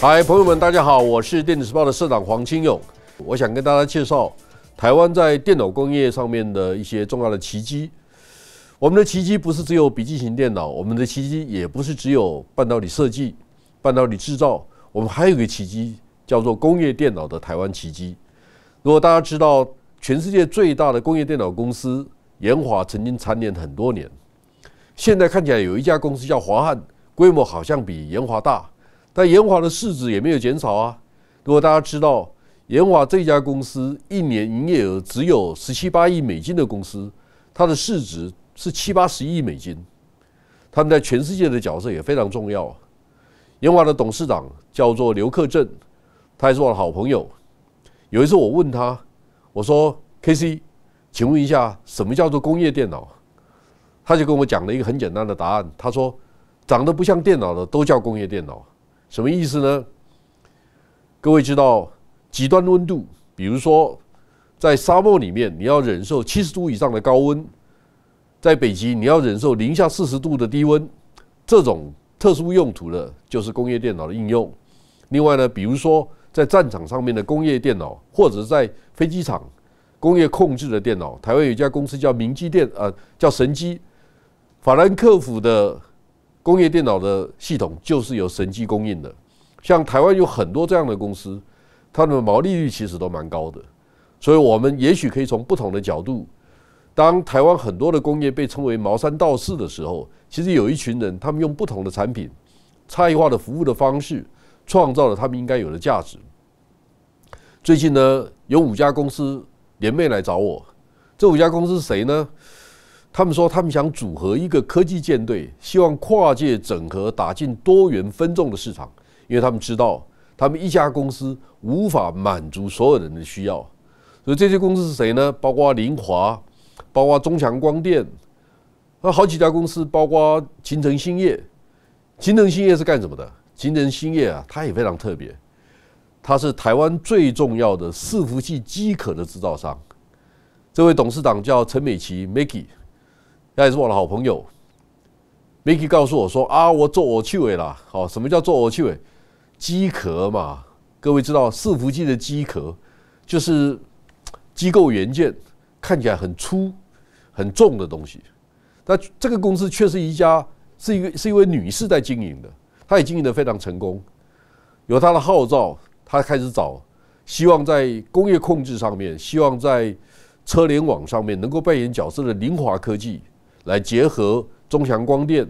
嗨，朋友们，大家好，我是电子时报的社长黄清勇。我想跟大家介绍台湾在电脑工业上面的一些重要的奇迹。我们的奇迹不是只有笔记型电脑，我们的奇迹也不是只有半导体设计、半导体制造，我们还有一个奇迹叫做工业电脑的台湾奇迹。如果大家知道，全世界最大的工业电脑公司研华曾经参联很多年，现在看起来有一家公司叫华汉，规模好像比研华大。那延华的市值也没有减少啊！如果大家知道延华这家公司一年营业额只有十七八亿美金的公司，它的市值是七八十亿美金，他们在全世界的角色也非常重要。延华的董事长叫做刘克正，他是我的好朋友。有一次我问他，我说：“K C，请问一下，什么叫做工业电脑？”他就跟我讲了一个很简单的答案，他说：“长得不像电脑的都叫工业电脑。”什么意思呢？各位知道极端温度，比如说在沙漠里面，你要忍受七十度以上的高温；在北极，你要忍受零下四十度的低温。这种特殊用途的，就是工业电脑的应用。另外呢，比如说在战场上面的工业电脑，或者在飞机场工业控制的电脑。台湾有一家公司叫明基电，呃，叫神机，法兰克福的。工业电脑的系统就是由神机供应的，像台湾有很多这样的公司，他们的毛利率其实都蛮高的，所以我们也许可以从不同的角度，当台湾很多的工业被称为毛三道四的时候，其实有一群人，他们用不同的产品、差异化的服务的方式，创造了他们应该有的价值。最近呢，有五家公司联袂来找我，这五家公司是谁呢？他们说，他们想组合一个科技舰队，希望跨界整合，打进多元分众的市场。因为他们知道，他们一家公司无法满足所有人的需要。所以这些公司是谁呢？包括林华，包括中强光电，那好几家公司，包括秦城兴业。秦城兴业是干什么的？秦城兴业啊，它也非常特别，它是台湾最重要的伺服器机可的制造商。这位董事长叫陈美琪，Micky。也是我的好朋友，Micky 告诉我说：“啊，我做我趣味了。哦，什么叫做我趣味？机壳嘛，各位知道伺服器的机壳，就是机构元件，看起来很粗、很重的东西。那这个公司确是一家，是一个是一位女士在经营的，她也经营的非常成功。有她的号召，她开始找，希望在工业控制上面，希望在车联网上面能够扮演角色的凌华科技。”来结合中祥光电，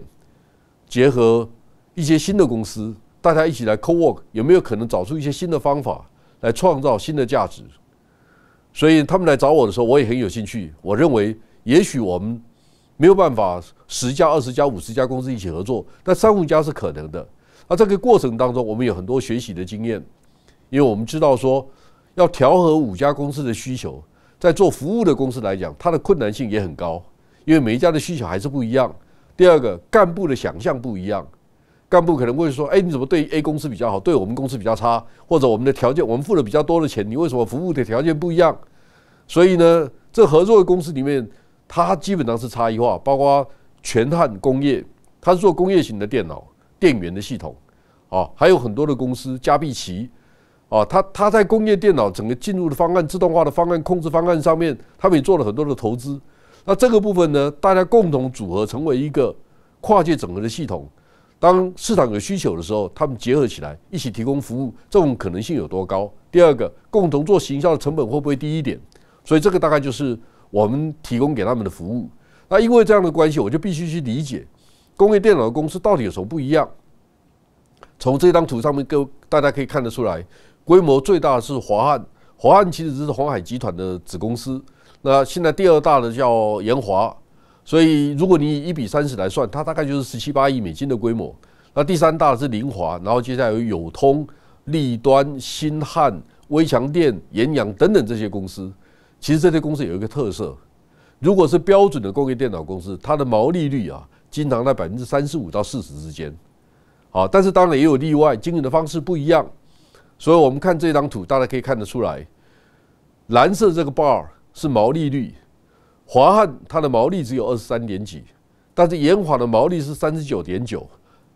结合一些新的公司，大家一起来 co work，有没有可能找出一些新的方法来创造新的价值？所以他们来找我的时候，我也很有兴趣。我认为，也许我们没有办法十家、二十家、五十家公司一起合作，但三五家是可能的。那这个过程当中，我们有很多学习的经验，因为我们知道说，要调和五家公司的需求，在做服务的公司来讲，它的困难性也很高。因为每一家的需求还是不一样。第二个，干部的想象不一样，干部可能会说：“哎，你怎么对 A 公司比较好，对我们公司比较差？或者我们的条件，我们付了比较多的钱，你为什么服务的条件不一样？”所以呢，这合作的公司里面，它基本上是差异化。包括全汉工业，它是做工业型的电脑电源的系统，啊，还有很多的公司，加必奇，啊，他他在工业电脑整个进入的方案、自动化的方案、控制方案上面，他们也做了很多的投资。那这个部分呢，大家共同组合成为一个跨界整合的系统。当市场有需求的时候，他们结合起来一起提供服务，这种可能性有多高？第二个，共同做行销的成本会不会低一点？所以这个大概就是我们提供给他们的服务。那因为这样的关系，我就必须去理解工业电脑公司到底有什么不一样。从这张图上面，各大家可以看得出来，规模最大的是华汉。华汉其实是宏海集团的子公司。那现在第二大的叫延华，所以如果你以一比三十来算，它大概就是十七八亿美金的规模。那第三大是凌华，然后接下来有友通、立端、新汉、微强电、延阳等等这些公司。其实这些公司有一个特色，如果是标准的工业电脑公司，它的毛利率啊，经常在百分之三十五到四十之间。好，但是当然也有例外，经营的方式不一样。所以我们看这张图，大家可以看得出来，蓝色这个 bar。是毛利率，华汉它的毛利只有二十三点几，但是延华的毛利是三十九点九，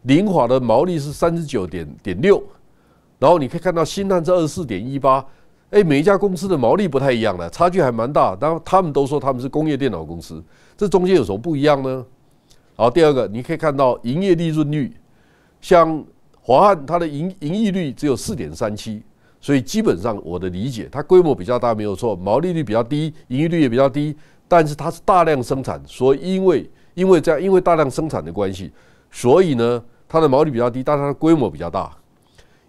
凌华的毛利是三十九点点六，然后你可以看到新汉是二十四点一八，哎，每一家公司的毛利不太一样了，差距还蛮大。然后他们都说他们是工业电脑公司，这中间有什么不一样呢？好，第二个，你可以看到营业利润率，像华汉它的营营业率只有四点三七。所以基本上，我的理解，它规模比较大没有错，毛利率比较低，盈利率也比较低。但是它是大量生产，所以因为因为这样，因为大量生产的关系，所以呢，它的毛利比较低，但是它的规模比较大。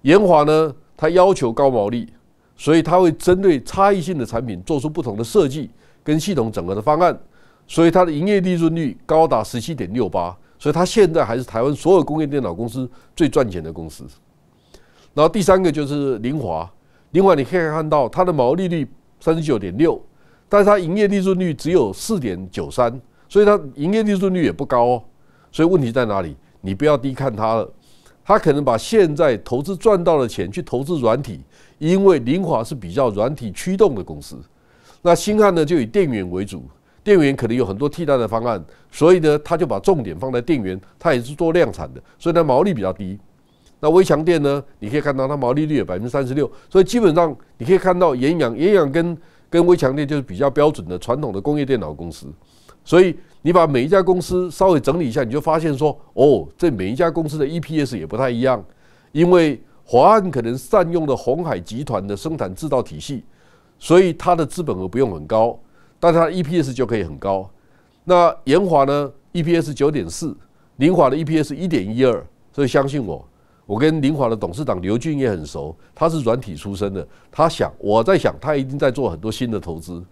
延华呢，它要求高毛利，所以它会针对差异性的产品做出不同的设计跟系统整合的方案，所以它的营业利润率高达十七点六八，所以它现在还是台湾所有工业电脑公司最赚钱的公司。然后第三个就是凌华，另外你可以看到它的毛利率三十九点六，但是它营业利润率只有四点九三，所以它营业利润率也不高哦。所以问题在哪里？你不要低看它了，它可能把现在投资赚到的钱去投资软体，因为凌华是比较软体驱动的公司。那新汉呢就以电源为主，电源可能有很多替代的方案，所以呢它就把重点放在电源，它也是做量产的，所以呢毛利比较低。那微强电呢？你可以看到它毛利率有百分之三十六，所以基本上你可以看到延养、延养跟跟微强电就是比较标准的传统的工业电脑公司。所以你把每一家公司稍微整理一下，你就发现说，哦，这每一家公司的 EPS 也不太一样，因为华安可能善用了红海集团的生产制造体系，所以它的资本额不用很高，但是 EPS 就可以很高。那延华呢？EPS 九点四，凌华的 EPS 一点一二，所以相信我。我跟林华的董事长刘俊也很熟，他是软体出身的，他想我在想，他一定在做很多新的投资。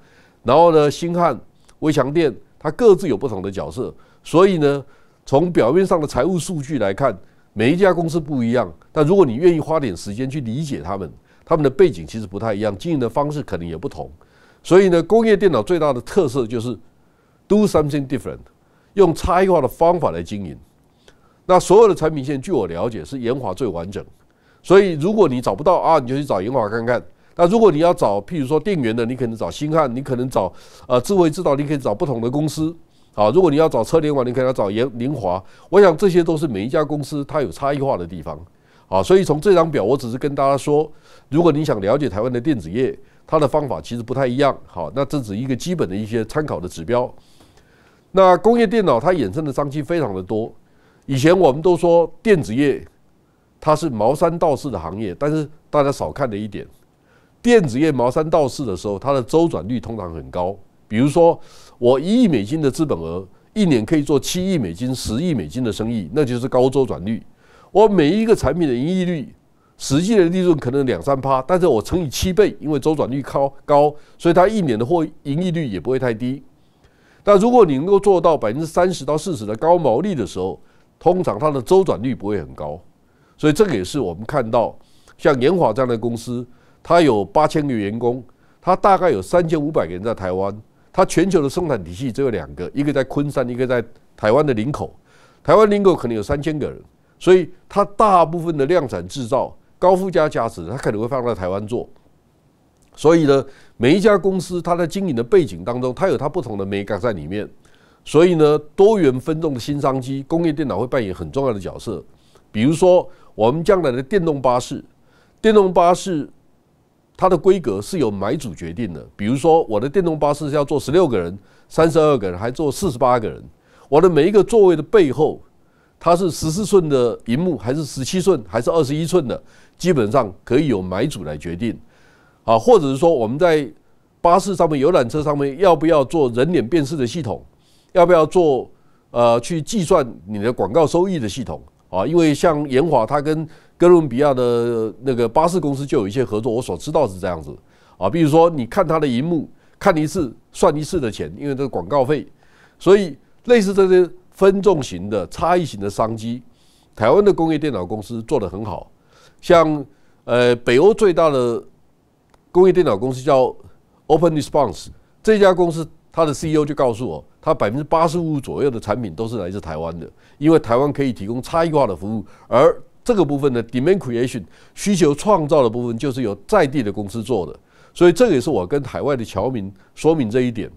然后呢，星汉、微强电，他各自有不同的角色。所以呢，从表面上的财务数据来看，每一家公司不一样。但如果你愿意花点时间去理解他们，他们的背景其实不太一样，经营的方式可能也不同。所以呢，工业电脑最大的特色就是 do something different，用差异化的方法来经营。那所有的产品线，据我了解是延华最完整，所以如果你找不到啊，你就去找延华看看。那如果你要找，譬如说电源的，你可能找新汉，你可能找啊智慧制造，你可以找不同的公司啊。如果你要找车联网，你可以找延延华。我想这些都是每一家公司它有差异化的地方啊。所以从这张表，我只是跟大家说，如果你想了解台湾的电子业，它的方法其实不太一样。好，那这只是一个基本的一些参考的指标。那工业电脑它衍生的商机非常的多。以前我们都说电子业它是茅山道四的行业，但是大家少看了一点，电子业茅山道四的时候，它的周转率通常很高。比如说我一亿美金的资本额，一年可以做七亿美金、十亿美金的生意，那就是高周转率。我每一个产品的盈利率实际的利润可能两三趴，但是我乘以七倍，因为周转率高高，所以它一年的货盈利率也不会太低。但如果你能够做到百分之三十到四十的高毛利的时候，通常它的周转率不会很高，所以这个也是我们看到，像研华这样的公司，它有八千个员工，它大概有三千五百个人在台湾，它全球的生产体系只有两个，一个在昆山，一个在台湾的林口。台湾林口可能有三千个人，所以它大部分的量产制造、高附加价值，它可能会放在台湾做。所以呢，每一家公司它在经营的背景当中，它有它不同的美感在里面。所以呢，多元分众的新商机，工业电脑会扮演很重要的角色。比如说，我们将来的电动巴士，电动巴士它的规格是由买主决定的。比如说，我的电动巴士是要坐十六个人、三十二个人，还坐四十八个人。我的每一个座位的背后，它是十四寸的荧幕，还是十七寸，还是二十一寸的？基本上可以由买主来决定。啊，或者是说我们在巴士上面、游览车上面要不要做人脸辨识的系统？要不要做？呃，去计算你的广告收益的系统啊？因为像延华，它跟哥伦比亚的那个巴士公司就有一些合作，我所知道是这样子啊。比如说，你看它的荧幕，看一次算一次的钱，因为这个广告费。所以，类似这些分众型的、差异型的商机，台湾的工业电脑公司做得很好。像呃，北欧最大的工业电脑公司叫 Open Response，这家公司。他的 CEO 就告诉我，他百分之八十五左右的产品都是来自台湾的，因为台湾可以提供差异化的服务。而这个部分的 d e m a n d creation 需求创造的部分，就是由在地的公司做的。所以这也是我跟海外的侨民说明这一点：，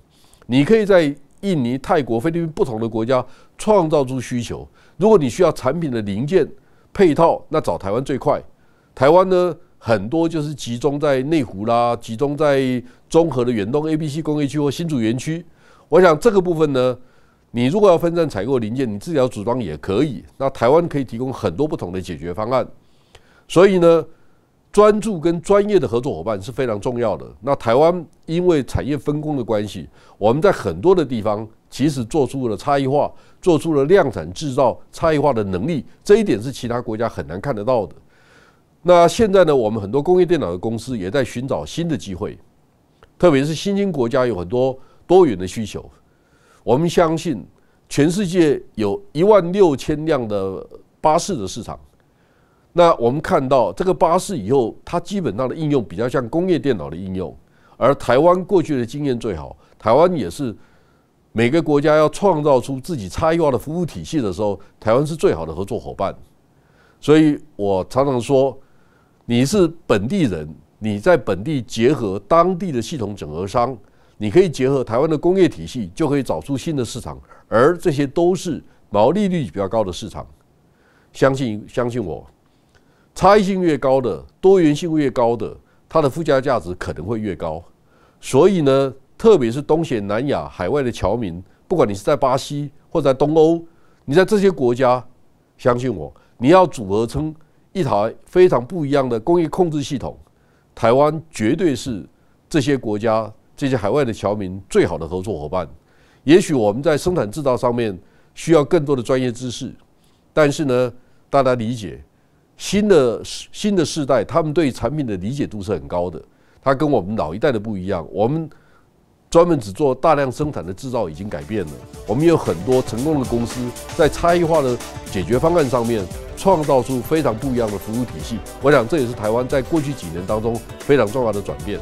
你可以在印尼、泰国、菲律宾不同的国家创造出需求。如果你需要产品的零件配套，那找台湾最快。台湾呢，很多就是集中在内湖啦，集中在。综合的远东 ABC 工业区或新竹园区，我想这个部分呢，你如果要分散采购零件，你自己要组装也可以。那台湾可以提供很多不同的解决方案，所以呢，专注跟专业的合作伙伴是非常重要的。那台湾因为产业分工的关系，我们在很多的地方其实做出了差异化，做出了量产制造差异化的能力，这一点是其他国家很难看得到的。那现在呢，我们很多工业电脑的公司也在寻找新的机会。特别是新兴国家有很多多元的需求，我们相信全世界有一万六千辆的巴士的市场。那我们看到这个巴士以后，它基本上的应用比较像工业电脑的应用，而台湾过去的经验最好，台湾也是每个国家要创造出自己差异化的服务体系的时候，台湾是最好的合作伙伴。所以我常常说，你是本地人。你在本地结合当地的系统整合商，你可以结合台湾的工业体系，就可以找出新的市场，而这些都是毛利率比较高的市场。相信相信我，差异性越高的、多元性越高的，它的附加价值可能会越高。所以呢，特别是东显南亚海外的侨民，不管你是在巴西或在东欧，你在这些国家，相信我，你要组合成一台非常不一样的工业控制系统。台湾绝对是这些国家、这些海外的侨民最好的合作伙伴。也许我们在生产制造上面需要更多的专业知识，但是呢，大家理解，新的新的世代，他们对产品的理解度是很高的，他跟我们老一代的不一样。我们。专门只做大量生产的制造已经改变了。我们有很多成功的公司在差异化的解决方案上面创造出非常不一样的服务体系。我想这也是台湾在过去几年当中非常重要的转变。